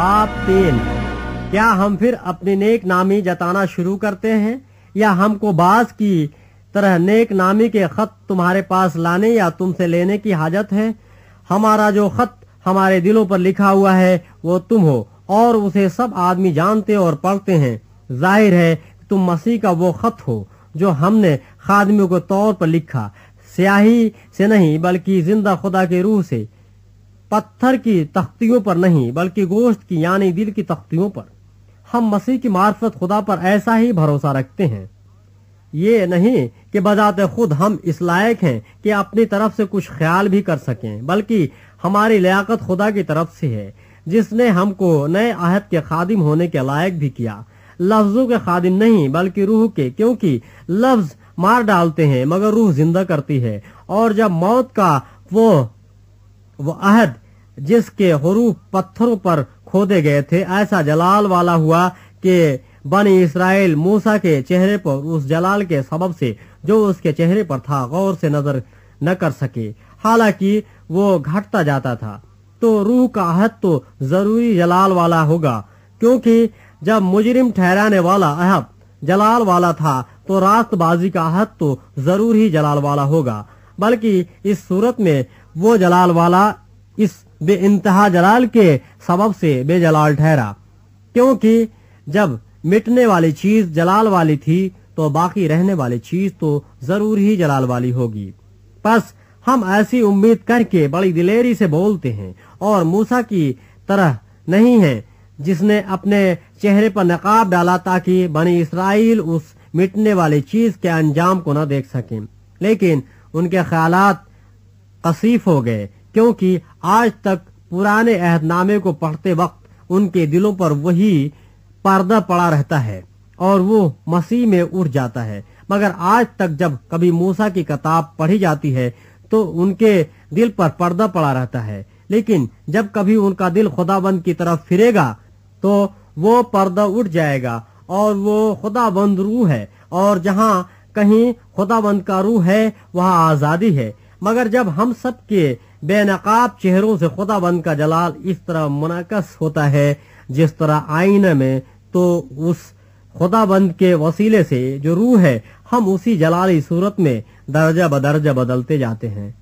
बाप तेल क्या हम फिर अपनी नेक नामी जताना शुरू करते हैं या हमको बास की तरह नेक नामी के खत तुम्हारे पास लाने या तुमसे लेने की हाजत है हमारा जो खत हमारे दिलों पर लिखा हुआ है वो तुम हो और उसे सब आदमी जानते और पढ़ते हैं जाहिर है तुम मसीह का वो खत हो जो हमने खादमियों के तौर पर लिखा स्याही से नहीं बल्कि जिंदा खुदा के रूह से पत्थर की तख्तियों पर नहीं बल्कि गोश्त की यानी दिल की तख्तियों पर हम मसीह की मार्फत खुदा पर ऐसा ही भरोसा रखते हैं ये नहीं कि बजाते खुद हम इस लायक हैं कि अपनी तरफ से कुछ ख्याल भी कर सकें बल्कि हमारी लियाकत खुदा की तरफ से है जिसने हमको नए आहद के खादिम होने के लायक भी किया लफ्जों के खादिम नहीं बल्कि रूह के क्योंकि लफ्ज मार डालते हैं मगर रूह जिंदा करती है और जब मौत का वो वो अहद जिसके हरूफ पत्थरों पर खोदे गए थे ऐसा जलाल वाला हुआ कि बनी इसराइल मूसा के चेहरे पर उस जलाल के सबब से जो उसके चेहरे पर था गौर से नजर न कर सके हालांकि वो घटता जाता था तो रूह का अहद तो जरूरी जलाल वाला होगा क्योंकि जब मुजरिम ठहराने वाला अहद जलाल वाला था तो रास्तबाजी का अहद तो जरूर ही जलाल वाला होगा बल्कि इस सूरत में वो जलाल वाला इस बे इंतहा जलाल के सबब से बेजलाल ठहरा क्योंकि जब मिटने वाली चीज जलाल वाली थी तो बाकी रहने वाली चीज तो जरूर ही जलाल वाली होगी बस हम ऐसी उम्मीद करके बड़ी दिलेरी से बोलते हैं और मूसा की तरह नहीं है जिसने अपने चेहरे पर नकाब डाला ताकि बनी इसराइल उस मिटने वाली चीज के अंजाम को न देख सके लेकिन उनके ख्यालात कसीफ हो गए क्योंकि आज तक पुराने अहदनामे को पढ़ते वक्त उनके दिलों पर वही पर्दा पड़ा रहता है और वो मसीह में उठ जाता है मगर आज तक जब कभी मूसा की किताब पढ़ी जाती है तो उनके दिल पर पर्दा पड़ा रहता है लेकिन जब कभी उनका दिल खुदाबंद की तरफ फिरेगा तो वो पर्दा उठ जाएगा और वो खुदाबंद रूह है और जहाँ कहीं खुदाबंद का रूह है वहाँ आज़ादी है मगर जब हम सब के बेनकाब चेहरों से खुदा बंद का जलाल इस तरह मुनकस होता है जिस तरह आईने में तो उस खुदाबंद के वसीले से जो रूह है हम उसी जलाली सूरत में दर्जा बदर्जा बदलते जाते हैं